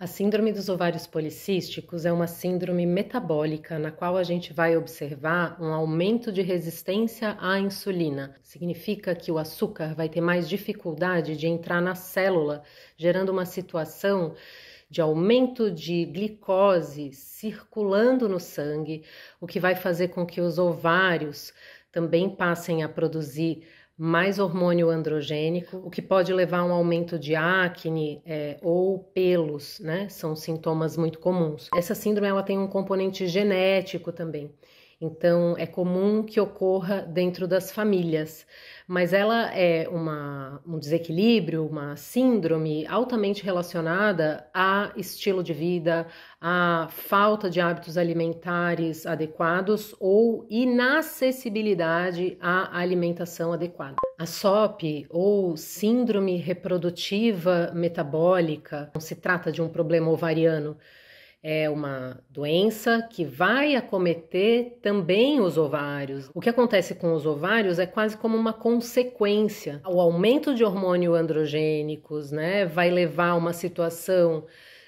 A síndrome dos ovários policísticos é uma síndrome metabólica na qual a gente vai observar um aumento de resistência à insulina. Significa que o açúcar vai ter mais dificuldade de entrar na célula, gerando uma situação de aumento de glicose circulando no sangue, o que vai fazer com que os ovários também passem a produzir mais hormônio androgênico, o que pode levar a um aumento de acne é, ou pelos, né? São sintomas muito comuns. Essa síndrome ela tem um componente genético também. Então, é comum que ocorra dentro das famílias, mas ela é uma, um desequilíbrio, uma síndrome altamente relacionada a estilo de vida, a falta de hábitos alimentares adequados ou inacessibilidade à alimentação adequada. A SOP, ou Síndrome Reprodutiva Metabólica, não se trata de um problema ovariano é uma doença que vai acometer também os ovários. O que acontece com os ovários é quase como uma consequência. O aumento de hormônio androgênicos, né, vai levar a uma situação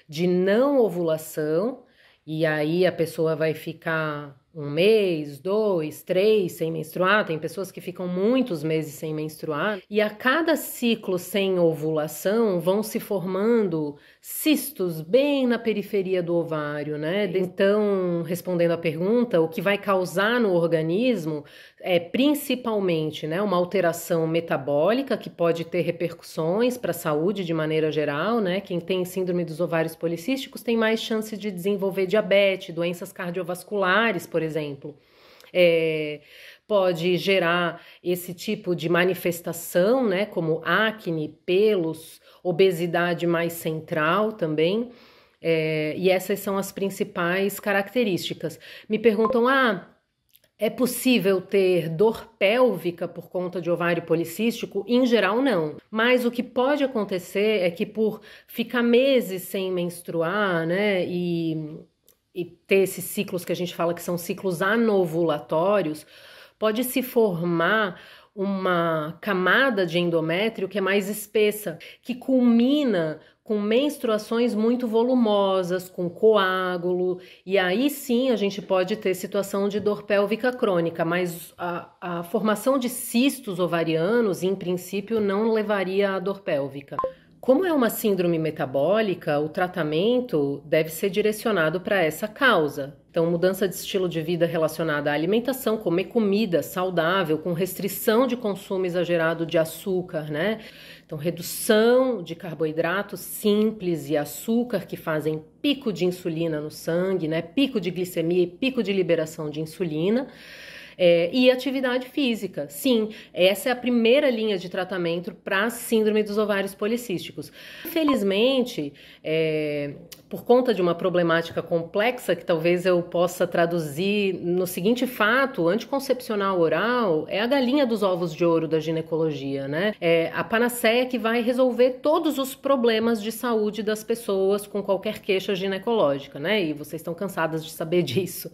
de não ovulação e aí a pessoa vai ficar um mês, dois, três sem menstruar. Tem pessoas que ficam muitos meses sem menstruar. E a cada ciclo sem ovulação vão se formando cistos bem na periferia do ovário, né? Então, respondendo à pergunta, o que vai causar no organismo é principalmente né, uma alteração metabólica que pode ter repercussões para a saúde de maneira geral, né? Quem tem síndrome dos ovários policísticos tem mais chance de desenvolver diabetes, doenças cardiovasculares, por por exemplo. É, pode gerar esse tipo de manifestação, né, como acne, pelos, obesidade mais central também. É, e essas são as principais características. Me perguntam: ah, é possível ter dor pélvica por conta de ovário policístico? Em geral, não. Mas o que pode acontecer é que por ficar meses sem menstruar, né, e e ter esses ciclos que a gente fala que são ciclos anovulatórios, pode se formar uma camada de endométrio que é mais espessa, que culmina com menstruações muito volumosas, com coágulo, e aí sim a gente pode ter situação de dor pélvica crônica, mas a, a formação de cistos ovarianos, em princípio, não levaria à dor pélvica. Como é uma síndrome metabólica, o tratamento deve ser direcionado para essa causa. Então, mudança de estilo de vida relacionada à alimentação, comer comida saudável, com restrição de consumo exagerado de açúcar, né? Então, redução de carboidratos simples e açúcar que fazem pico de insulina no sangue, né? Pico de glicemia e pico de liberação de insulina. É, e atividade física. Sim, essa é a primeira linha de tratamento para síndrome dos ovários policísticos. Infelizmente, é, por conta de uma problemática complexa que talvez eu possa traduzir no seguinte fato: anticoncepcional oral é a galinha dos ovos de ouro da ginecologia, né? É a panaceia que vai resolver todos os problemas de saúde das pessoas com qualquer queixa ginecológica, né? E vocês estão cansadas de saber disso,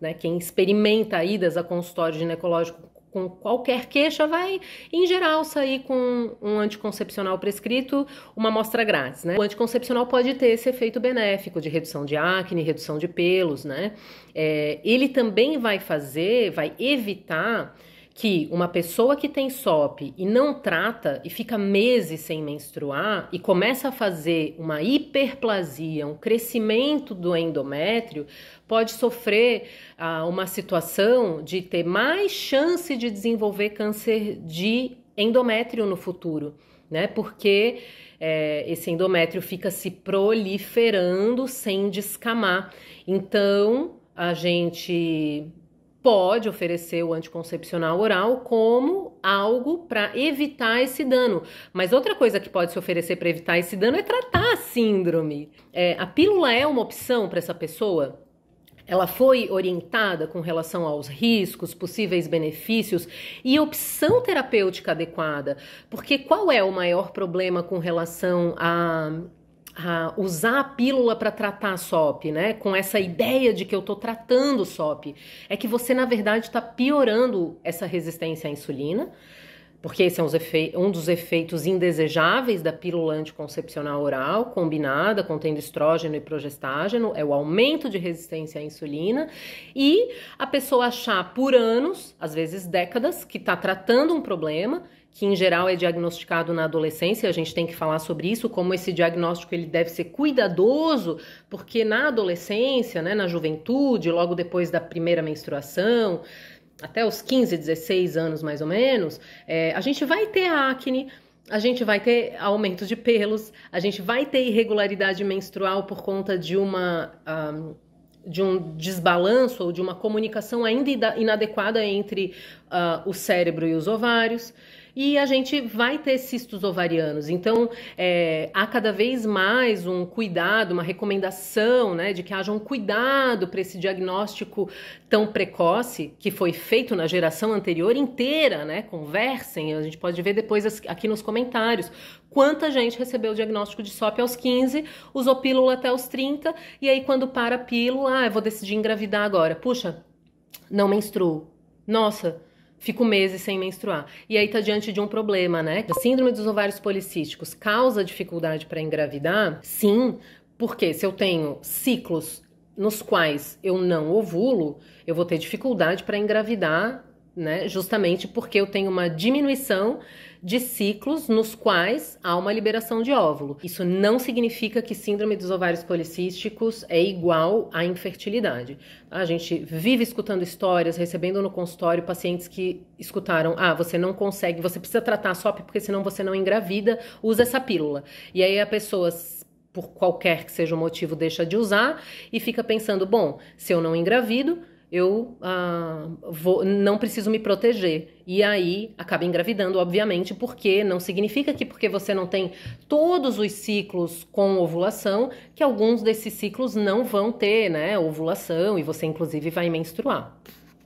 né? Quem experimenta aí das consultório ginecológico com qualquer queixa, vai, em geral, sair com um anticoncepcional prescrito, uma amostra grátis, né? O anticoncepcional pode ter esse efeito benéfico de redução de acne, redução de pelos, né? É, ele também vai fazer, vai evitar que uma pessoa que tem SOP e não trata e fica meses sem menstruar e começa a fazer uma hiperplasia, um crescimento do endométrio, pode sofrer ah, uma situação de ter mais chance de desenvolver câncer de endométrio no futuro, né? Porque é, esse endométrio fica se proliferando sem descamar. Então, a gente pode oferecer o anticoncepcional oral como algo para evitar esse dano. Mas outra coisa que pode se oferecer para evitar esse dano é tratar a síndrome. É, a pílula é uma opção para essa pessoa? Ela foi orientada com relação aos riscos, possíveis benefícios e opção terapêutica adequada. Porque qual é o maior problema com relação a a usar a pílula para tratar a SOP, né? Com essa ideia de que eu estou tratando SOP, é que você na verdade está piorando essa resistência à insulina porque esse é um dos efeitos indesejáveis da pílula anticoncepcional oral, combinada, contendo estrógeno e progestágeno, é o aumento de resistência à insulina, e a pessoa achar por anos, às vezes décadas, que está tratando um problema, que em geral é diagnosticado na adolescência, a gente tem que falar sobre isso, como esse diagnóstico ele deve ser cuidadoso, porque na adolescência, né, na juventude, logo depois da primeira menstruação, até os 15, 16 anos mais ou menos, é, a gente vai ter acne, a gente vai ter aumento de pelos, a gente vai ter irregularidade menstrual por conta de uma. Um, de um desbalanço ou de uma comunicação ainda inadequada entre uh, o cérebro e os ovários e a gente vai ter cistos ovarianos. Então, é, há cada vez mais um cuidado, uma recomendação, né, de que haja um cuidado para esse diagnóstico tão precoce que foi feito na geração anterior inteira, né? Conversem, a gente pode ver depois aqui nos comentários quanta gente recebeu o diagnóstico de SOP aos 15, usou pílula até os 30 e aí quando para a pílula, ah, eu vou decidir engravidar agora. Puxa, não menstruo. Nossa, fico meses sem menstruar. E aí tá diante de um problema, né? A síndrome dos ovários policísticos causa dificuldade para engravidar? Sim, porque se eu tenho ciclos nos quais eu não ovulo, eu vou ter dificuldade para engravidar né? Justamente porque eu tenho uma diminuição de ciclos nos quais há uma liberação de óvulo. Isso não significa que síndrome dos ovários policísticos é igual à infertilidade. A gente vive escutando histórias, recebendo no consultório pacientes que escutaram: ah, você não consegue, você precisa tratar a SOP porque senão você não engravida, usa essa pílula. E aí a pessoa por qualquer que seja o motivo, deixa de usar e fica pensando: bom, se eu não engravido, eu ah, vou, não preciso me proteger. E aí acaba engravidando, obviamente, porque não significa que porque você não tem todos os ciclos com ovulação, que alguns desses ciclos não vão ter, né? Ovulação, e você inclusive vai menstruar.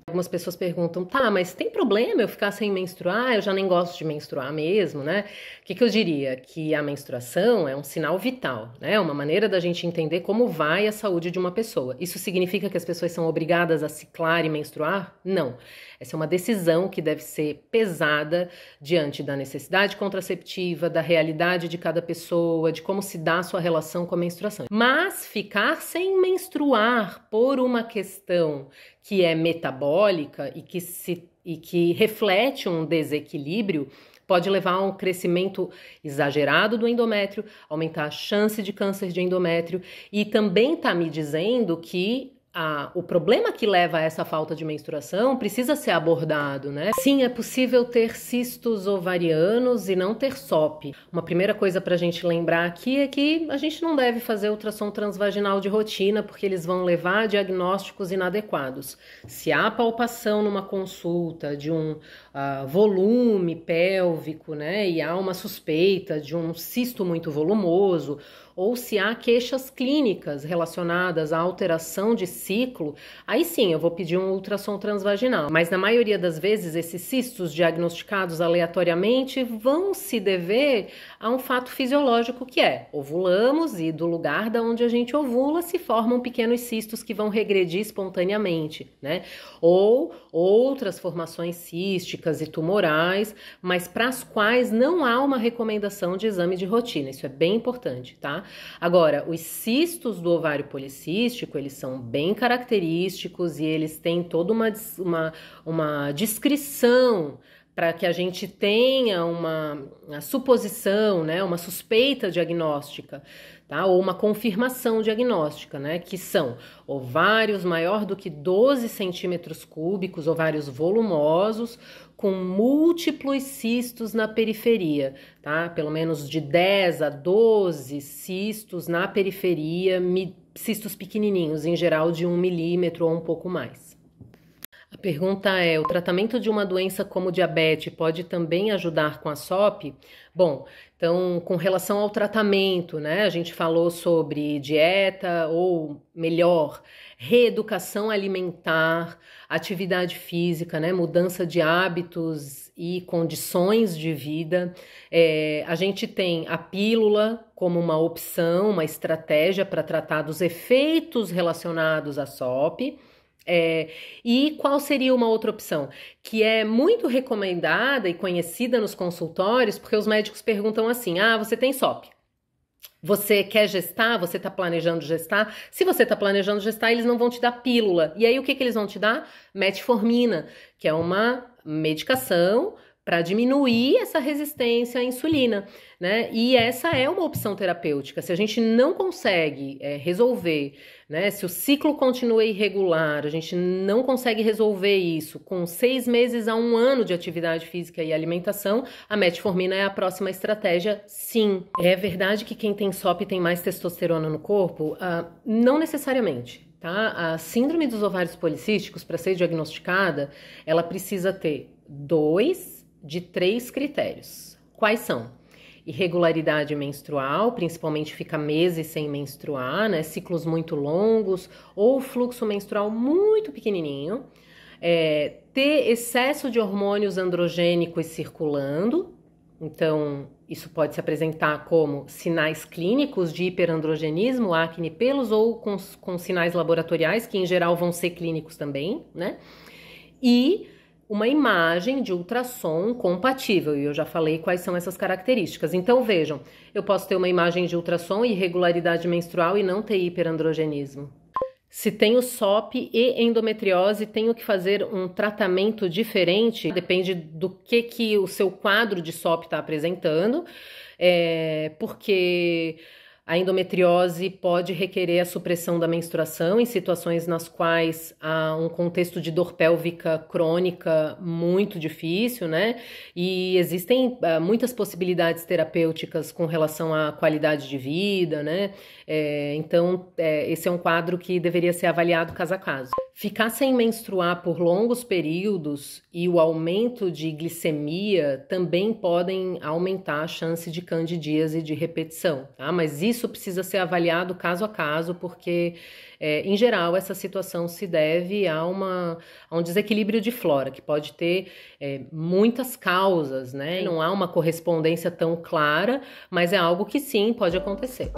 Algumas pessoas perguntam, tá, mas tem problema eu ficar sem menstruar? Eu já nem gosto de menstruar mesmo, né? O que, que eu diria? Que a menstruação é um sinal vital, né? É uma maneira da gente entender como vai a saúde de uma pessoa. Isso significa que as pessoas são obrigadas a ciclar e menstruar? Não. Essa é uma decisão que deve ser pesada diante da necessidade contraceptiva, da realidade de cada pessoa, de como se dá a sua relação com a menstruação. Mas ficar sem menstruar por uma questão que é metabólica e que, se, e que reflete um desequilíbrio pode levar a um crescimento exagerado do endométrio, aumentar a chance de câncer de endométrio e também está me dizendo que a, o problema que leva a essa falta de menstruação precisa ser abordado, né? Sim, é possível ter cistos ovarianos e não ter SOP. Uma primeira coisa para a gente lembrar aqui é que a gente não deve fazer ultrassom transvaginal de rotina, porque eles vão levar a diagnósticos inadequados. Se há palpação numa consulta de um uh, volume pélvico, né? E há uma suspeita de um cisto muito volumoso, ou se há queixas clínicas relacionadas à alteração de ciclo, aí sim eu vou pedir um ultrassom transvaginal. Mas na maioria das vezes, esses cistos diagnosticados aleatoriamente vão se dever a um fato fisiológico que é: ovulamos e do lugar da onde a gente ovula se formam pequenos cistos que vão regredir espontaneamente, né? Ou outras formações císticas e tumorais, mas para as quais não há uma recomendação de exame de rotina. Isso é bem importante, tá? Agora, os cistos do ovário policístico, eles são bem característicos e eles têm toda uma, uma, uma descrição para que a gente tenha uma, uma, suposição, né, uma suspeita diagnóstica, tá? ou uma confirmação diagnóstica, né, que são ovários maior do que 12 centímetros cúbicos, ovários volumosos, com múltiplos cistos na periferia, tá? Pelo menos de 10 a 12 cistos na periferia, cistos pequenininhos, em geral de um milímetro ou um pouco mais. A pergunta é: o tratamento de uma doença como diabetes pode também ajudar com a SOP? Bom, então, com relação ao tratamento, né? A gente falou sobre dieta ou melhor, reeducação alimentar, atividade física, né? Mudança de hábitos e condições de vida. É, a gente tem a pílula como uma opção, uma estratégia para tratar dos efeitos relacionados à SOP. É, e qual seria uma outra opção? Que é muito recomendada e conhecida nos consultórios, porque os médicos perguntam assim: ah, você tem SOP? Você quer gestar? Você está planejando gestar? Se você está planejando gestar, eles não vão te dar pílula. E aí o que, que eles vão te dar? Metformina, que é uma medicação para diminuir essa resistência à insulina, né? E essa é uma opção terapêutica. Se a gente não consegue é, resolver, né? Se o ciclo continua irregular, a gente não consegue resolver isso com seis meses a um ano de atividade física e alimentação, a metformina é a próxima estratégia, sim. É verdade que quem tem SOP tem mais testosterona no corpo? Ah, não necessariamente. Tá? A síndrome dos ovários policísticos, para ser diagnosticada, ela precisa ter dois de três critérios. Quais são? Irregularidade menstrual, principalmente fica meses sem menstruar, né? Ciclos muito longos ou fluxo menstrual muito pequenininho. É, ter excesso de hormônios androgênicos circulando, então isso pode se apresentar como sinais clínicos de hiperandrogenismo, acne pelos ou com, com sinais laboratoriais, que em geral vão ser clínicos também, né? E uma imagem de ultrassom compatível, e eu já falei quais são essas características. Então vejam, eu posso ter uma imagem de ultrassom, e irregularidade menstrual e não ter hiperandrogenismo. Se tenho SOP e endometriose, tenho que fazer um tratamento diferente, depende do que, que o seu quadro de SOP está apresentando, é, porque a endometriose pode requerer a supressão da menstruação em situações nas quais há um contexto de dor pélvica crônica muito difícil, né? E existem uh, muitas possibilidades terapêuticas com relação à qualidade de vida, né? É, então, é, esse é um quadro que deveria ser avaliado caso a caso. Ficar sem menstruar por longos períodos e o aumento de glicemia também podem aumentar a chance de candidíase de repetição, tá? Mas isso precisa ser avaliado caso a caso, porque é, em geral essa situação se deve a, uma, a um desequilíbrio de flora, que pode ter é, muitas causas, né? Não há uma correspondência tão clara, mas é algo que sim pode acontecer.